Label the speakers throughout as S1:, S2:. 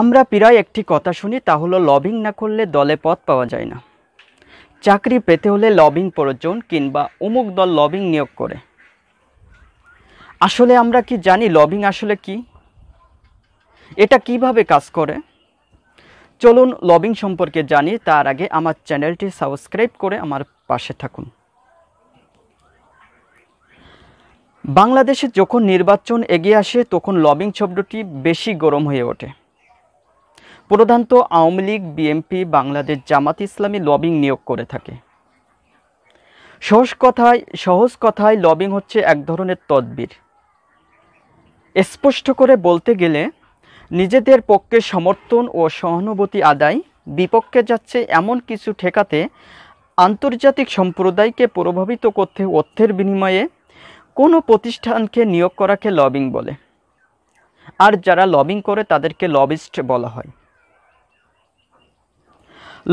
S1: আমরা প্রায় একটি কথা শুনি তা হলো লবিং না করলে দলে পদ পাওয়া যায় না চাকরি পেতে হলে লবিং প্রয়োজন কিংবা অমুক দল লবিং নিয়োগ করে আসলে আমরা কি জানি লবিং আসলে কি এটা কিভাবে কাজ করে চলুন লবিং সম্পর্কে জানি তার আগে আমার চ্যানেলটি সাবস্ক্রাইব করে আমার পাশে থাকুন বাংলাদেশে যখন নির্বাচন এগিয়ে আসে তখন লবিং শব্দটি বেশি গরম হয়ে ওঠে প্রধানত আওয়ামী লীগ বিএনপি বাংলাদেশ জামাত ইসলামী লবিং নিয়োগ করে থাকে সহজ কথায় সহজ কথায় লবিং হচ্ছে এক ধরনের তদবির স্পষ্ট করে বলতে গেলে নিজেদের পক্ষে সমর্থন ও সহানুভূতি আদায় বিপক্ষে যাচ্ছে এমন কিছু ঠেকাতে আন্তর্জাতিক সম্প্রদায়কে প্রভাবিত করতে অর্থের বিনিময়ে কোনো প্রতিষ্ঠানকে নিয়োগ করাকে লবিং বলে আর যারা লবিং করে তাদেরকে লবিস্ট বলা হয়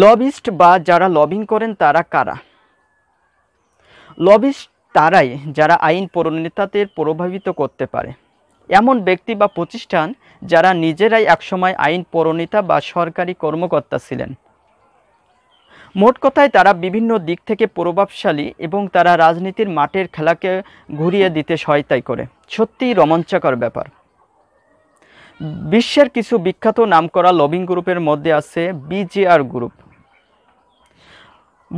S1: লবিস্ট বা যারা লবিং করেন তারা কারা লবিস্ট তারাই যারা আইন প্রণেতাদের প্রভাবিত করতে পারে এমন ব্যক্তি বা প্রতিষ্ঠান যারা নিজেরাই একসময় আইন প্রণেতা বা সরকারি কর্মকর্তা ছিলেন মোট কথায় তারা বিভিন্ন দিক থেকে প্রভাবশালী এবং তারা রাজনীতির মাঠের খেলাকে ঘুরিয়ে দিতে সহায়তাই করে সত্যিই রোমাঞ্চকর ব্যাপার বিশ্বের কিছু বিখ্যাত নাম করা লবিং গ্রুপের মধ্যে আছে বিজিআর গ্রুপ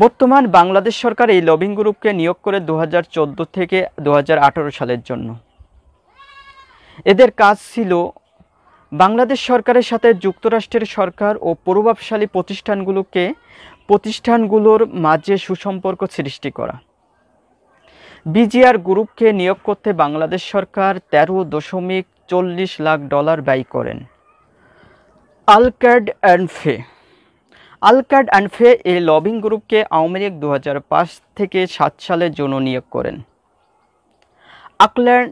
S1: বর্তমান বাংলাদেশ সরকার এই লবিং গ্রুপকে নিয়োগ করে দু থেকে দু সালের জন্য এদের কাজ ছিল বাংলাদেশ সরকারের সাথে যুক্তরাষ্ট্রের সরকার ও প্রভাবশালী প্রতিষ্ঠানগুলোকে প্রতিষ্ঠানগুলোর মাঝে সুসম্পর্ক সৃষ্টি করা বিজিআর গ্রুপকে নিয়োগ করতে বাংলাদেশ সরকার তেরো দশমিক চল্লিশ লাখ ডলার ব্যয় করেন আলক্যাড অ্যান্ড ফে আলক্যাড অ্যান্ড ফে এই লবিং গ্রুপকে আওয়ামী লীগ দু থেকে সাত সালের জন্য নিয়োগ করেন আকল্যান্ড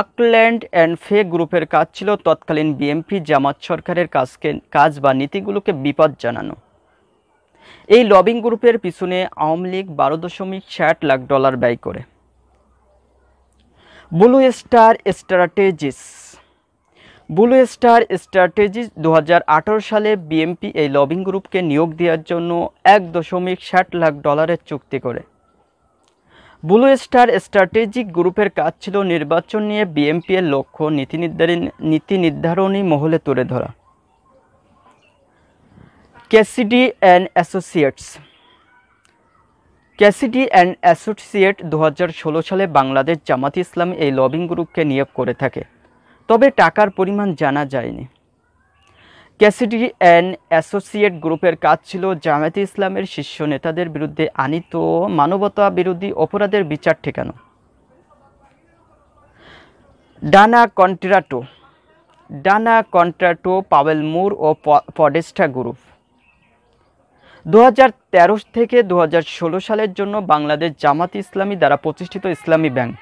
S1: আকল্যান্ড অ্যান্ড ফে গ্রুপের কাজ ছিল তৎকালীন বিএমপি জামাত সরকারের কাজকে কাজ বা নীতিগুলোকে বিপদ জানানো এই লবিং গ্রুপের পিছনে আওয়ামী লীগ বারো দশমিক ষাট লাখ ডলার ব্যয় করে Blue Star strategist Blue Star strategy দু সালে বিএমপি এই লবিং গ্রুপকে নিয়োগ দেওয়ার জন্য এক দশমিক ষাট লাখ ডলারের চুক্তি করে ব্লু স্টার স্ট্র্যাটেজিক গ্রুপের কাজ ছিল নির্বাচন নিয়ে বিএমপি এর লক্ষ্য নীতি নির্ধারণ নীতি নির্ধারণী মহলে তুলে ধরা Cassidy and Associates Cassidy and associate দু সালে বাংলাদেশ জামাত ইসলাম এই লবিং গ্রুপকে নিয়োগ করে থাকে তবে টাকার পরিমাণ জানা যায়নি ক্যাসিডি অ্যান্ড অ্যাসোসিয়েট গ্রুপের কাজ ছিল জামায়াতে ইসলামের শীর্ষ নেতাদের বিরুদ্ধে আনিত মানবতা বিরোধী অপরাধের বিচার ঠেকানো ডানা কন্ট্রাটো ডানা কন্ট্রাটো পাওয়েল মুর ও পডেস্টা গ্রুপ দু থেকে দু সালের জন্য বাংলাদেশ জামাত ইসলামী দ্বারা প্রতিষ্ঠিত ইসলামী ব্যাংক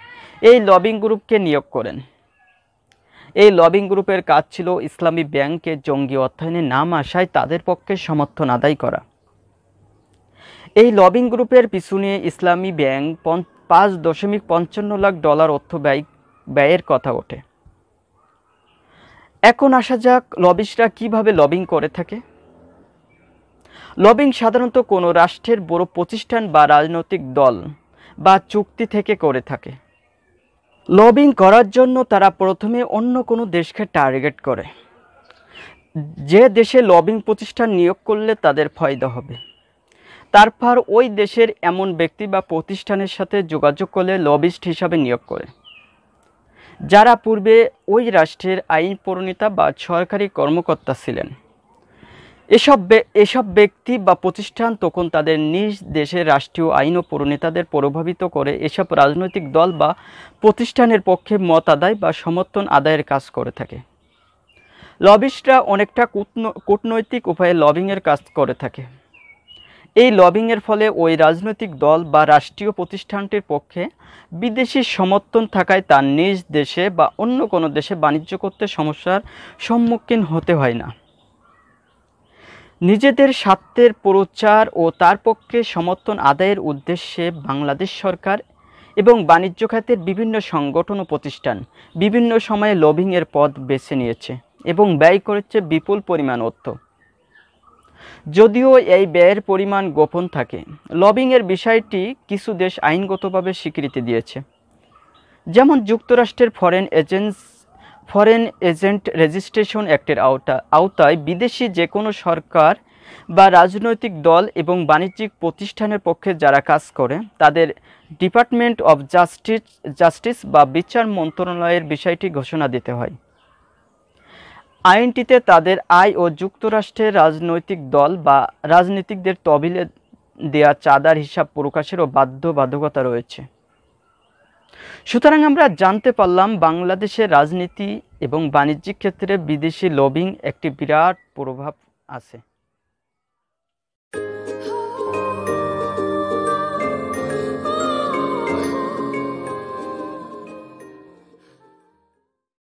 S1: এই লবিং গ্রুপকে নিয়োগ করেন এই লবিং গ্রুপের কাজ ছিল ইসলামী ব্যাংকে জঙ্গি অর্থায়নে নাম আসায় তাদের পক্ষে সমর্থন আদায় করা এই লবিং গ্রুপের পিছনে ইসলামী ব্যাংক পাঁচ দশমিক পঞ্চান্ন লাখ ডলার অর্থ ব্যয় ব্যয়ের কথা ওঠে এখন আসা যাক লবিস্টরা কিভাবে লবিং করে থাকে লবিং সাধারণত কোনো রাষ্ট্রের বড় প্রতিষ্ঠান বা রাজনৈতিক দল বা চুক্তি থেকে করে থাকে লবিং করার জন্য তারা প্রথমে অন্য কোনো দেশকে টার্গেট করে যে দেশে লবিং প্রতিষ্ঠান নিয়োগ করলে তাদের ফয়দা হবে তারপর ওই দেশের এমন ব্যক্তি বা প্রতিষ্ঠানের সাথে যোগাযোগ করলে লবিস্ট হিসাবে নিয়োগ করে যারা পূর্বে ওই রাষ্ট্রের আইন প্রণীতা বা সরকারি কর্মকর্তা ছিলেন এসব এসব ব্যক্তি বা প্রতিষ্ঠান তখন তাদের নিজ দেশের রাষ্ট্রীয় আইন ও পুরনেতাদের প্রভাবিত করে এসব রাজনৈতিক দল বা প্রতিষ্ঠানের পক্ষে মত আদায় বা সমর্থন আদায়ের কাজ করে থাকে লবিস্টরা অনেকটা কূটনৈতিক উপায়ে লবিংয়ের কাজ করে থাকে এই লবিংয়ের ফলে ওই রাজনৈতিক দল বা রাষ্ট্রীয় প্রতিষ্ঠানটির পক্ষে বিদেশি সমর্থন থাকায় তার নিজ দেশে বা অন্য কোনো দেশে বাণিজ্য করতে সমস্যার সম্মুখীন হতে হয় না নিজেদের স্বার্থের প্রচার ও তার পক্ষে সমর্থন আদায়ের উদ্দেশ্যে বাংলাদেশ সরকার এবং বাণিজ্য খাতের বিভিন্ন সংগঠন ও প্রতিষ্ঠান বিভিন্ন সময়ে লবিংয়ের পথ বেছে নিয়েছে এবং ব্যয় করেছে বিপুল পরিমাণ অর্থ যদিও এই ব্যয়ের পরিমাণ গোপন থাকে লবিংয়ের বিষয়টি কিছু দেশ আইনগতভাবে স্বীকৃতি দিয়েছে যেমন যুক্তরাষ্ট্রের foreign agency foreign agent registration অ্যাক্টের আওতা আওতায় বিদেশি যে কোনো সরকার বা রাজনৈতিক দল এবং বাণিজ্যিক প্রতিষ্ঠানের পক্ষে যারা কাজ করে তাদের ডিপার্টমেন্ট অব জাস্টিস জাস্টিস বা বিচার মন্ত্রণালয়ের বিষয়টি ঘোষণা দিতে হয় আইনটিতে তাদের আয় ও যুক্তরাষ্ট্রের রাজনৈতিক দল বা রাজনীতিকদের তবিলে দেয়া চাঁদার হিসাব প্রকাশেরও বাধ্যবাধকতা রয়েছে সুতরাং আমরা জানতে পারলাম বাংলাদেশের রাজনীতি এবং বাণিজ্যিক ক্ষেত্রে বিদেশি লবিং একটি বিরাট প্রভাব আছে